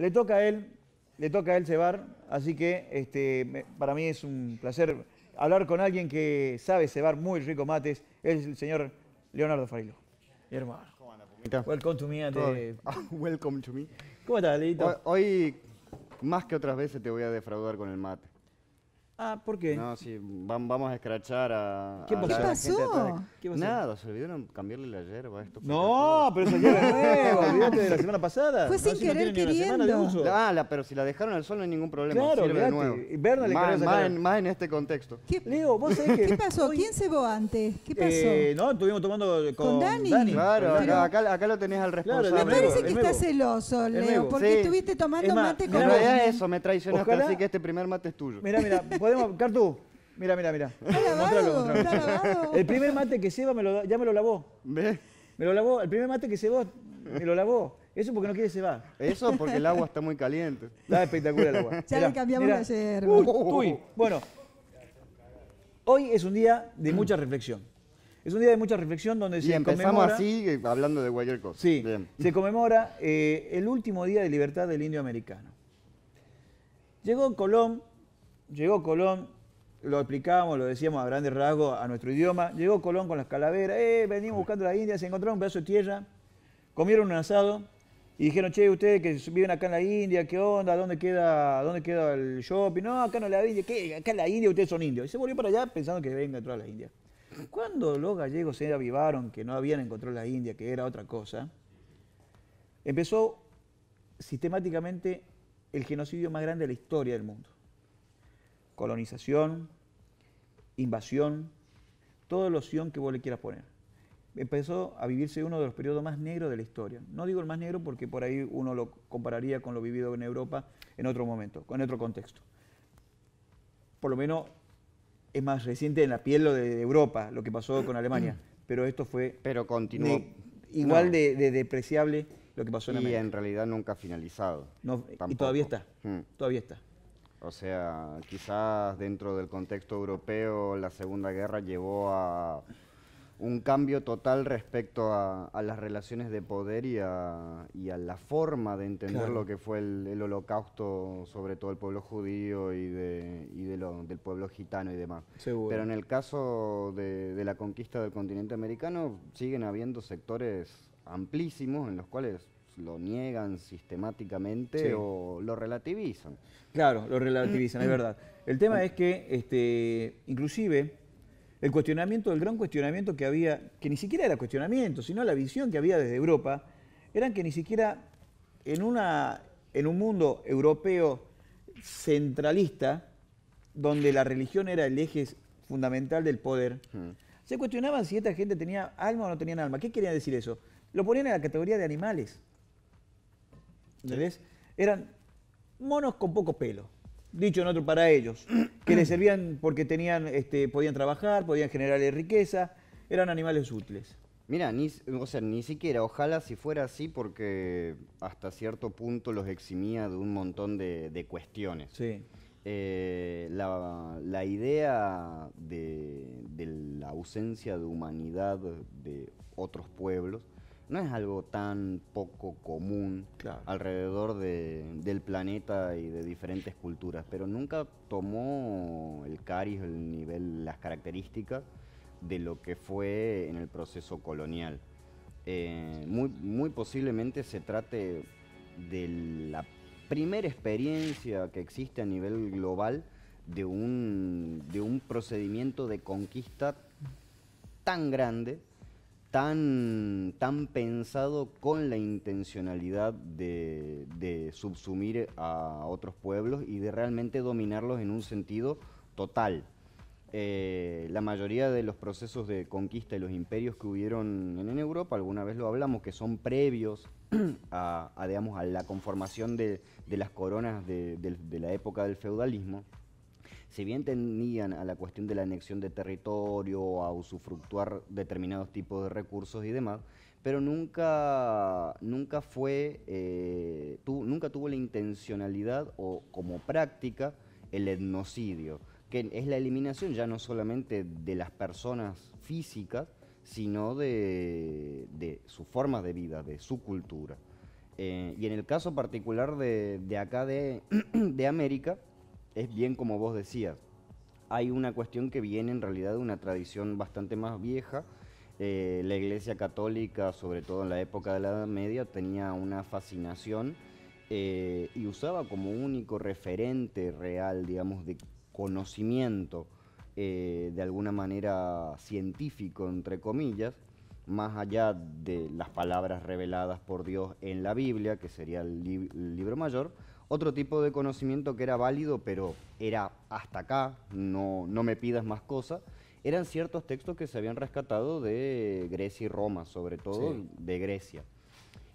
Le toca a él, le toca a él cebar, así que este, para mí es un placer hablar con alguien que sabe cebar muy rico mates, es el señor Leonardo Farilo. Mi hermano. Welcome to me. Ah, welcome to me. ¿Cómo estás, Leito? Hoy, más que otras veces, te voy a defraudar con el mate. Ah, ¿por qué? No, sí, vamos a escrachar a. ¿Qué pasó? ¿Qué pasó? Nada, se olvidaron cambiarle la hierba. Esto No, pero esa hierba es nueva, de la semana pasada. Fue sin querer queriendo. uso. Ah, la- pero si la dejaron al sol no hay ningún problema. Claro, sirve de nuevo. más, en, este contexto. ¿Qué, Leo, vos que. qué pasó? ¿Quién se cebó antes? ¿Qué pasó? Eh, no, estuvimos tomando con, Dani. Claro, acá, acá, lo tenés al responsable. Me parece que está celoso, Leo, porque estuviste tomando mate con... Dani. no es eso, me traicionaste, así que este primer mate es tuyo. Mira, mira, Cartu. Mira, mira, mira. El primer mate que se va, ya me lo lavó. ¿Ves? Me lo lavó. El primer mate que se va, me lo lavó. Eso porque no quiere se va. Eso porque el agua está muy caliente. Está espectacular el agua. Ya le cambiamos la Uy, Bueno, hoy es un día de mucha reflexión. Es un día de mucha reflexión donde y se empezamos así, eh, hablando de cualquier Sí, se conmemora eh, el último día de libertad del indio americano. Llegó Colón llegó Colón, lo explicábamos, lo decíamos a grandes rasgos a nuestro idioma, llegó Colón con las calaveras, eh, venimos buscando la India, se encontraron un pedazo de tierra, comieron un asado y dijeron, che, ustedes que viven acá en la India, ¿qué onda? ¿Dónde queda, dónde queda el shopping? No, acá no es la India, ¿qué? Acá en la India ustedes son indios. Y se volvió para allá pensando que venga a la India. Cuando los gallegos se avivaron que no habían encontrado la India, que era otra cosa, empezó sistemáticamente el genocidio más grande de la historia del mundo colonización, invasión, toda la opción que vos le quieras poner. Empezó a vivirse uno de los periodos más negros de la historia. No digo el más negro porque por ahí uno lo compararía con lo vivido en Europa en otro momento, con otro contexto. Por lo menos es más reciente en la piel lo de Europa, lo que pasó con Alemania. Pero esto fue. Pero continuó. igual de, depreciable lo que pasó en América. Y en realidad nunca ha finalizado. y todavía está. Mm. Todavía está. O sea, quizás dentro del contexto europeo la Segunda Guerra llevó a un cambio total respecto a, las relaciones de poder y a, y a la forma de entender lo que fue el, holocausto, sobre todo el pueblo judío y, de, del pueblo gitano y demás. Pero en el caso de la conquista del continente americano siguen habiendo sectores amplísimos en los cuales lo niegan sistemáticamente o lo relativizan. Claro, lo relativizan, es verdad. El tema es que, este, inclusive, el cuestionamiento, el gran cuestionamiento que había, que ni siquiera era cuestionamiento, sino la visión que había desde Europa, eran que ni siquiera en, una, en un mundo europeo centralista, donde la religión era el eje fundamental del poder, hmm. se cuestionaban si esta gente tenía alma o no tenía alma. ¿Qué quería decir eso? Lo ponían en la categoría de animales. Eran monos con poco pelo. Dicho en otro para ellos, que les servían porque tenían, este, podían trabajar, podían generarle riqueza, eran animales útiles. Mira, ni, o sea, ni siquiera, ojalá si fuera así, porque hasta cierto punto los eximía de un montón de, cuestiones. Sí. Eh, la, idea de, la ausencia de humanidad de otros pueblos no es algo tan poco común alrededor del planeta y de diferentes culturas, pero nunca tomó el cariz, el nivel, las características de lo que fue en el proceso colonial. Eh, muy, posiblemente se trate de la primera experiencia que existe a nivel global de un, de un procedimiento de conquista tan grande tan, tan pensado con la intencionalidad de, subsumir a otros pueblos y de realmente dominarlos en un sentido total. Eh, la mayoría de los procesos de conquista y los imperios que hubieron en, Europa, alguna vez lo hablamos, que son previos a, a la conformación de, las coronas de, de la época del feudalismo, si bien tenían a la cuestión de la anexión de territorio, a usufructuar determinados tipos de recursos y demás, pero nunca, nunca fue, eh, nunca tuvo la intencionalidad o como práctica el etnocidio, que es la eliminación ya no solamente de las personas físicas, sino de, sus formas de vida, de su cultura. Eh, y en el caso particular de, acá de América, es bien como vos decías. Hay una cuestión que viene en realidad de una tradición bastante más vieja. Eh, la Iglesia Católica, sobre todo en la época de la Edad Media, tenía una fascinación eh, y usaba como único referente real, digamos, de conocimiento, eh, de alguna manera científico, entre comillas, más allá de las palabras reveladas por Dios en la Biblia, que sería el libro mayor, otro tipo de conocimiento que era válido, pero era hasta acá, no, no me pidas más cosas, eran ciertos textos que se habían rescatado de Grecia y Roma, sobre todo de Grecia.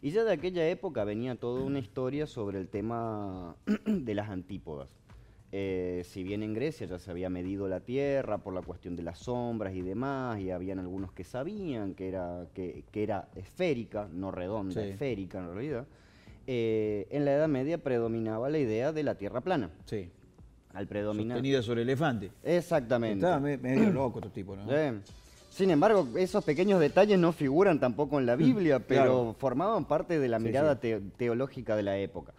Y ya de aquella época venía toda una historia sobre el tema de las antípodas. Eh, si bien en Grecia ya se había medido la tierra por la cuestión de las sombras y demás, y habían algunos que sabían que era, que, era esférica, no redonda, esférica en realidad, eh, en la Edad Media predominaba la idea de la tierra plana. Sí. Al predominar. Sostenida sobre elefante. Exactamente. Estaba medio loco otro este tipo, ¿no? Sin embargo, esos pequeños detalles no figuran tampoco en la Biblia, mm, pero formaban parte de la mirada teológica de la época.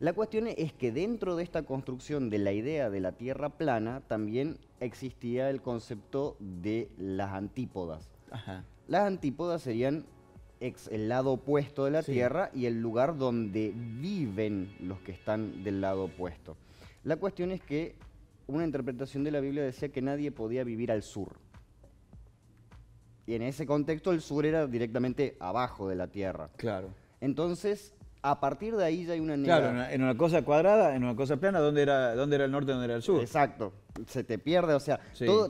La cuestión es que dentro de esta construcción de la idea de la tierra plana también existía el concepto de las antípodas. Ajá. Las antípodas serían el lado opuesto de la Tierra y el lugar donde viven los que están del lado opuesto. La cuestión es que una interpretación de la Biblia decía que nadie podía vivir al sur. Y en ese contexto el sur era directamente abajo de la Tierra. Claro. Entonces, a partir de ahí ya hay una en una, cosa cuadrada, en una cosa plana, ¿dónde era, dónde era el norte, dónde era el sur? Exacto. Se te pierde, o sea,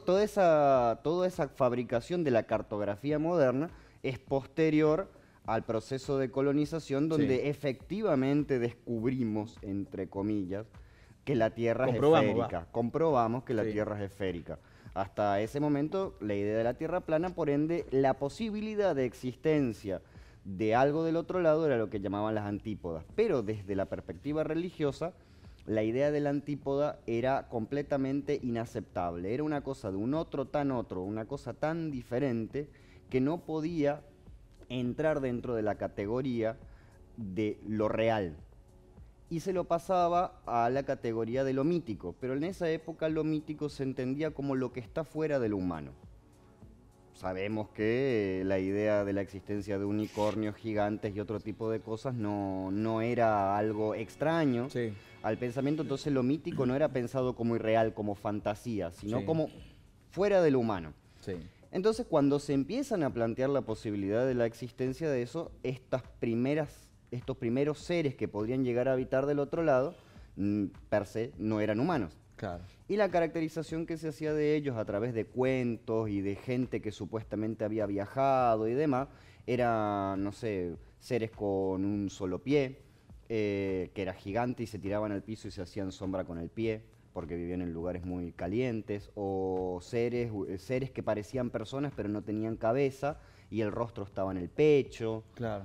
toda, esa, toda esa fabricación de la cartografía moderna es posterior al proceso de colonización donde efectivamente descubrimos, entre comillas, que la Tierra es esférica. Comprobamos que la Tierra es esférica. Hasta ese momento, la idea de la Tierra plana, por ende, la posibilidad de existencia de algo del otro lado era lo que llamaban las antípodas. Pero desde la perspectiva religiosa, la idea de la antípoda era completamente inaceptable. Era una cosa de un otro tan otro, una cosa tan diferente que no podía entrar dentro de la categoría de lo real. Y se lo pasaba a la categoría de lo mítico, pero en esa época lo mítico se entendía como lo que está fuera de lo humano. Sabemos que eh, la idea de la existencia de unicornios gigantes y otro tipo de cosas no, era algo extraño al pensamiento, entonces lo mítico no era pensado como irreal, como fantasía, sino como fuera del humano. Sí. Entonces, cuando se empiezan a plantear la posibilidad de la existencia de eso, estas primeras, estos primeros seres que podrían llegar a habitar del otro lado, mm, per se, no eran humanos. Y la caracterización que se hacía de ellos a través de cuentos y de gente que supuestamente había viajado y demás, era, no sé, seres con un solo pie, eh, que era gigante y se tiraban al piso y se hacían sombra con el pie porque vivían en lugares muy calientes, o seres, eh, seres que parecían personas pero no tenían cabeza y el rostro estaba en el pecho. Claro.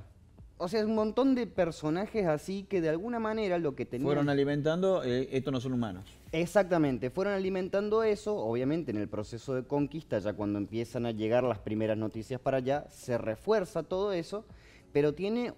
O sea, es un montón de personajes así que de alguna manera lo que tenían... Fueron alimentando, eh, estos no son humanos. Exactamente, fueron alimentando eso, obviamente en el proceso de conquista, ya cuando empiezan a llegar las primeras noticias para allá, se refuerza todo eso, pero tiene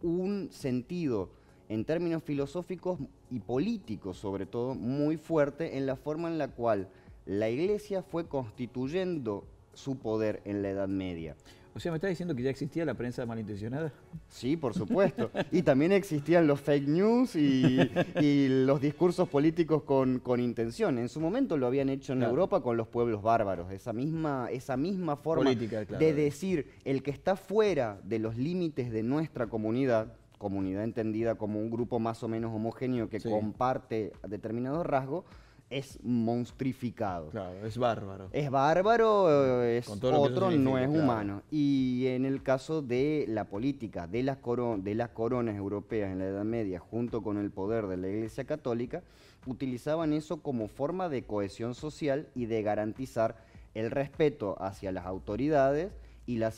un sentido en términos filosóficos y político sobre todo muy fuerte en la forma en la cual la iglesia fue constituyendo su poder en la Edad Media. O sea, ¿me estás diciendo que ya existía la prensa malintencionada? Sí, por supuesto. y también existían los fake news y, los discursos políticos con, con, intención. En su momento lo habían hecho en Europa con los pueblos bárbaros. Esa misma, esa misma forma de decir, el que está fuera de los límites de nuestra comunidad comunidad entendida como un grupo más o menos homogéneo que comparte determinados rasgos, es monstrificado. Claro, es bárbaro. Es bárbaro, eh, es otro, no es humano. Y en el caso de la política de las, coronas europeas en la Edad Media, junto con el poder de la Iglesia Católica, utilizaban eso como forma de cohesión social y de garantizar el respeto hacia las autoridades y, la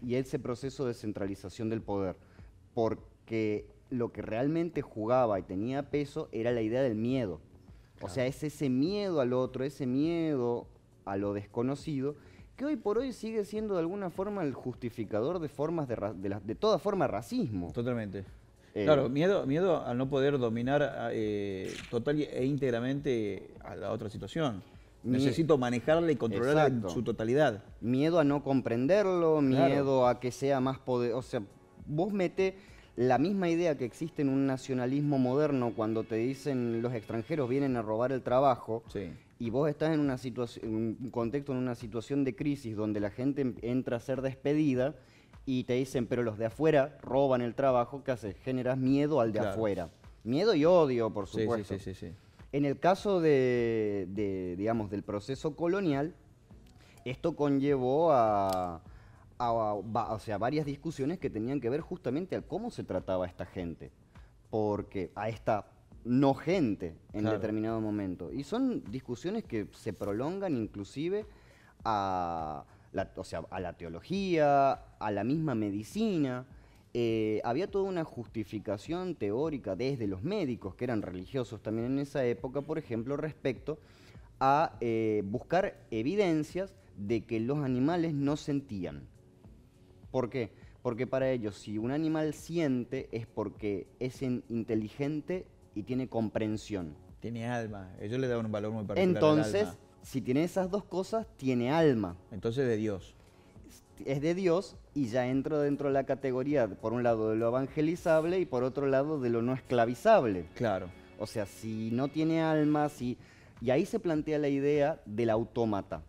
y ese proceso de centralización del poder. Por que lo que realmente jugaba y tenía peso era la idea del miedo. O sea, es ese miedo al otro, ese miedo a lo desconocido, que hoy por hoy sigue siendo de alguna forma el justificador de formas de, de, de toda forma racismo. Totalmente. Eh. claro, miedo, miedo al no poder dominar ah, eh, total e íntegramente a la otra situación. Necesito manejarla y controlarla en su totalidad. Miedo a no comprenderlo, miedo a que sea más poderoso. O sea, vos mete la misma idea que existe en un nacionalismo moderno cuando te dicen los extranjeros vienen a robar el trabajo y vos estás en, un contexto, en una situación de crisis donde la gente em, entra a ser despedida y te dicen, pero los de afuera roban el trabajo, ¿qué haces? Generas miedo al de afuera. Miedo y odio, por supuesto. en el caso de, digamos, del proceso colonial, esto conllevó a, o sea, varias discusiones que tenían que ver justamente a cómo se trataba a esta gente, porque a esta no gente en determinado momento. Y son discusiones que se prolongan inclusive a la, a la teología, a la misma medicina. Eh, había toda una justificación teórica desde los médicos, que eran religiosos también en esa época, por ejemplo, respecto a eh, buscar evidencias de que los animales no sentían. ¿Por qué? Porque para ellos, si un animal siente, es porque es inteligente y tiene comprensión. Tiene alma. Ellos le dan un valor muy particular. Entonces, si tiene esas dos cosas, tiene alma. Entonces, de Dios. Es de Dios y ya entro dentro de la categoría, por un lado, de lo evangelizable y por otro lado, de lo no esclavizable. Claro. O sea, si no tiene alma, si. Y ahí se plantea la idea del autómata.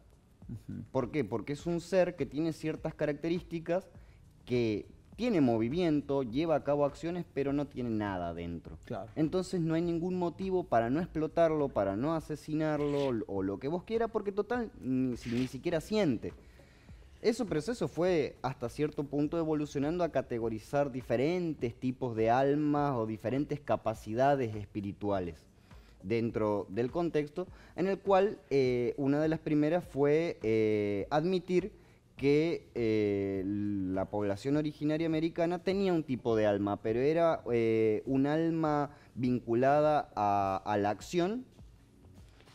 ¿Por qué? Porque es un ser que tiene ciertas características que tiene movimiento, lleva a cabo acciones, pero no tiene nada dentro. Entonces no hay ningún motivo para no explotarlo, para no asesinarlo o lo que vos quieras, porque total ni, ni siquiera siente. Ese proceso fue hasta cierto punto evolucionando a categorizar diferentes tipos de almas o diferentes capacidades espirituales dentro del contexto, en el cual eh, una de las primeras fue eh, admitir que eh, la población originaria americana tenía un tipo de alma, pero era un alma vinculada a, la acción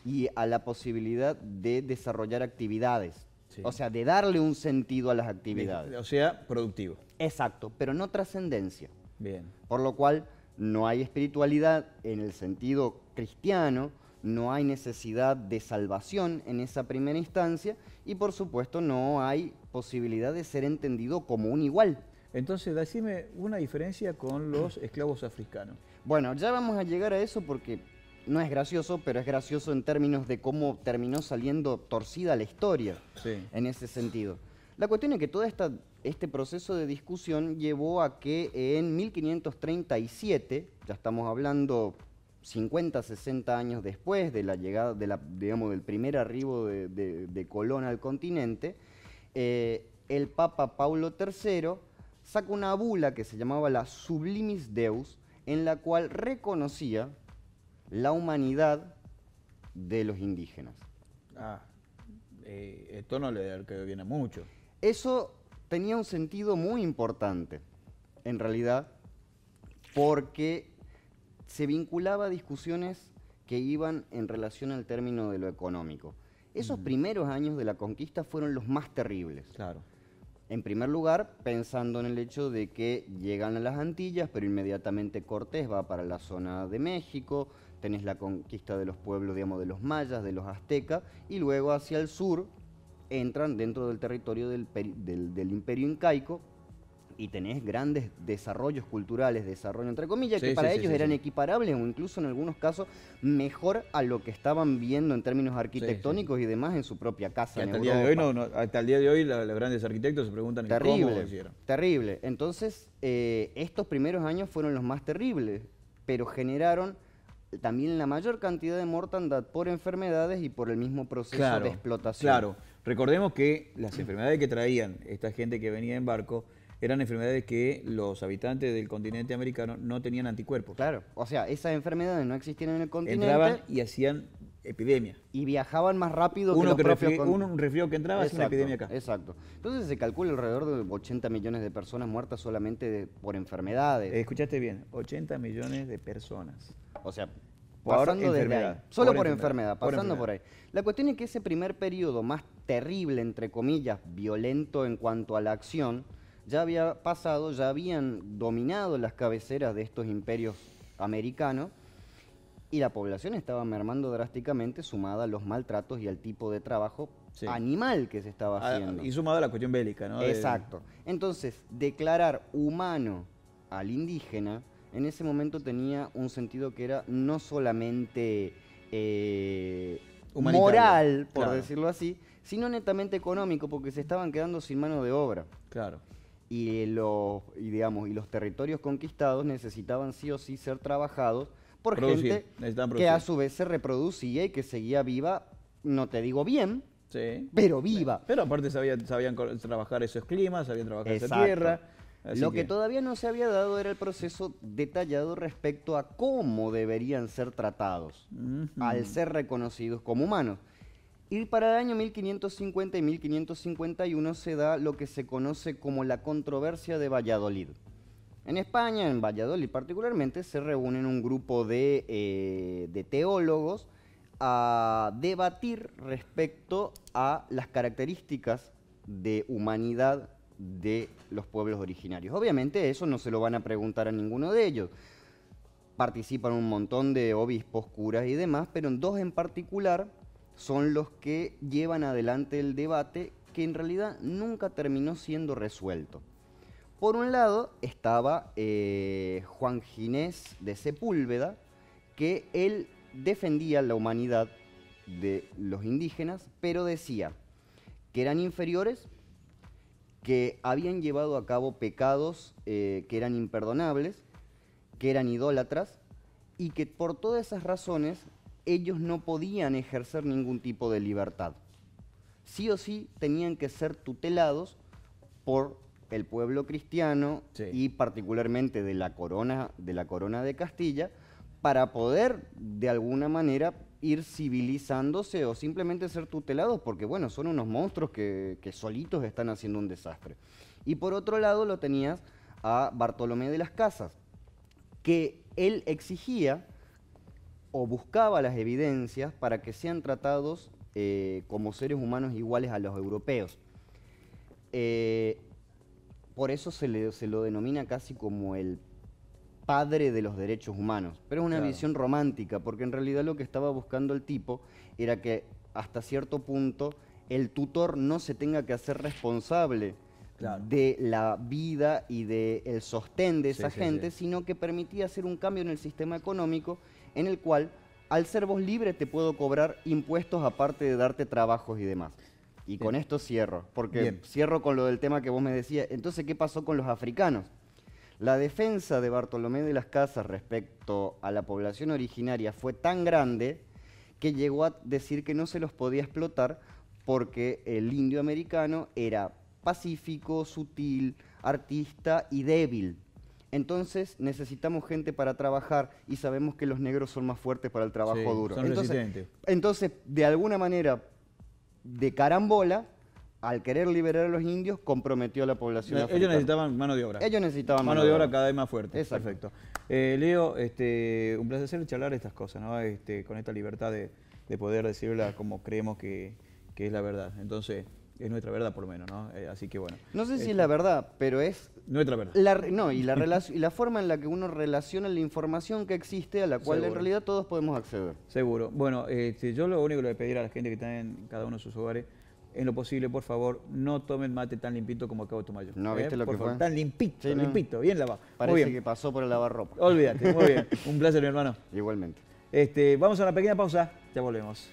y a la posibilidad de desarrollar actividades, O sea, de darle un sentido a las actividades. O sea, productivo. Exacto, pero no trascendencia. Bien. Por lo cual, no hay espiritualidad en el sentido cristiano, no hay necesidad de salvación en esa primera instancia y por supuesto no hay posibilidad de ser entendido como un igual. Entonces, decime una diferencia con los esclavos africanos. Bueno, ya vamos a llegar a eso porque no es gracioso, pero es gracioso en términos de cómo terminó saliendo torcida la historia en ese sentido. La cuestión es que toda esta este proceso de discusión llevó a que en 1537, ya estamos hablando 50, 60 años después de la llegada, digamos, del primer arribo de, Colón al continente, eh, el Papa Paulo III sacó una bula que se llamaba la Sublimis Deus, en la cual reconocía la humanidad de los indígenas. Ah, eh, esto no le viene mucho. Eso tenía un sentido muy importante, en realidad, porque se vinculaba a discusiones que iban en relación al término de lo económico. Esos primeros años de la conquista fueron los más terribles. Claro. En primer lugar, pensando en el hecho de que llegan a las Antillas, pero inmediatamente Cortés va para la zona de México, tenés la conquista de los pueblos, digamos, de los mayas, de los aztecas, y luego hacia el sur, entran dentro del territorio del, imperio incaico y tenés grandes desarrollos culturales, desarrollo entre comillas, que para ellos eran equiparables o incluso en algunos casos mejor a lo que estaban viendo en términos arquitectónicos y demás en su propia casa. hasta, el día de hoy hasta el día de hoy los grandes arquitectos se preguntan terrible, cómo lo hicieron. Terrible. Entonces, eh, estos primeros años fueron los más terribles, pero generaron también la mayor cantidad de mortandad por enfermedades y por el mismo proceso de explotación. Claro. Recordemos que las enfermedades que traían esta gente que venía en barco eran enfermedades que los habitantes del continente americano no tenían anticuerpos. Claro, o sea, esas enfermedades no existían en el continente. Entraban y hacían epidemias. Y viajaban más rápido que los un resfriado que entraba es una epidemia acá. Exacto. Entonces se calcula alrededor de 80 millones de personas muertas solamente por enfermedades. Escuchaste bien, 80 millones de personas. O sea, pasando desde ahí. Solo por, enfermedad, pasando por, ahí. La cuestión es que ese primer periodo más terrible, entre comillas, violento en cuanto a la acción, ya había pasado, ya habían dominado las cabeceras de estos imperios americanos y la población estaba mermando drásticamente sumada a los maltratos y al tipo de trabajo animal que se estaba ah, haciendo. Y sumada a la cuestión bélica, ¿no? Exacto. Entonces, declarar humano al indígena en ese momento tenía un sentido que era no solamente eh, moral, por decirlo así, sino netamente económico, porque se estaban quedando sin mano de obra. Claro. Y eh, los, digamos, y los territorios conquistados necesitaban sí o sí ser trabajados por gente que a su vez se reproducía y que seguía viva, no te digo bien, sí. pero viva. Pero aparte sabían, sabían trabajar esos climas, sabían trabajar esa tierra. Lo que... todavía no se había dado era el proceso detallado respecto a cómo deberían ser tratados al ser reconocidos como humanos. Y para el año 1550 y 1551 se da lo que se conoce como la controversia de Valladolid. En España, en Valladolid particularmente, se reúnen un grupo de, eh, de teólogos a debatir respecto a las características de humanidad de los pueblos originarios. Obviamente eso no se lo van a preguntar a ninguno de ellos. Participan un montón de obispos, curas y demás, pero en dos en particular son los que llevan adelante el debate que en realidad nunca terminó siendo resuelto. Por un lado estaba eh, Juan Ginés de Sepúlveda, que él defendía la humanidad de los indígenas, pero decía que eran inferiores que habían llevado a cabo pecados eh, que eran imperdonables, que eran idólatras, y que por todas esas razones ellos no podían ejercer ningún tipo de libertad. Sí o sí tenían que ser tutelados por el pueblo cristiano y particularmente de la corona de la corona de Castilla para poder de alguna manera ir civilizándose o simplemente ser tutelados, porque bueno, son unos monstruos que, solitos están haciendo un desastre. Y por otro lado lo tenías a Bartolomé de las Casas, que él exigía o buscaba las evidencias para que sean tratados eh, como seres humanos iguales a los europeos. Eh, por eso se, le, se, lo denomina casi como el padre de los derechos humanos. Pero es una visión romántica, porque en realidad lo que estaba buscando el tipo era que hasta cierto punto el tutor no se tenga que hacer responsable de la vida y del sostén de esa gente, sino que permitía hacer un cambio en el sistema económico en el cual, al ser vos libre, te puedo cobrar impuestos aparte de darte trabajos y demás. Y con esto cierro, porque cierro con lo del tema que vos me decías. Entonces, ¿qué pasó con los africanos? La defensa de Bartolomé de las Casas respecto a la población originaria fue tan grande que llegó a decir que no se los podía explotar porque el indio americano era pacífico, sutil, artista y débil. Entonces necesitamos gente para trabajar y sabemos que los negros son más fuertes para el trabajo duro. entonces, de alguna manera, de carambola, al querer liberar a los indios, comprometió a la población. Ellos necesitaban mano de obra. Ellos necesitaban mano, de obra cada vez más fuerte. Exacto. Perfecto. Eh, Leo, este, un placer charlar estas cosas, ¿no? Este, con esta libertad de, de poder decirla como creemos que, que, es la verdad. Entonces, es nuestra verdad por lo menos, ¿no? Eh, así que bueno. No sé si es este, la verdad, pero es... Nuestra verdad. La, no, y la, y la forma en la que uno relaciona la información que existe, a la cual en realidad todos podemos acceder. Seguro. Bueno, este, yo lo único que le voy a pedir a la gente que está en cada uno de sus hogares en lo posible, por favor, no tomen mate tan limpito como acabo de tomar yo. No, ¿eh? ¿viste lo por que favor, fue? Tan limpito, limpito, bien lavado. Parece que pasó por el lavarropa. Olvídate, muy bien. Un placer, mi hermano. Igualmente. Este, vamos a una pequeña pausa, ya volvemos.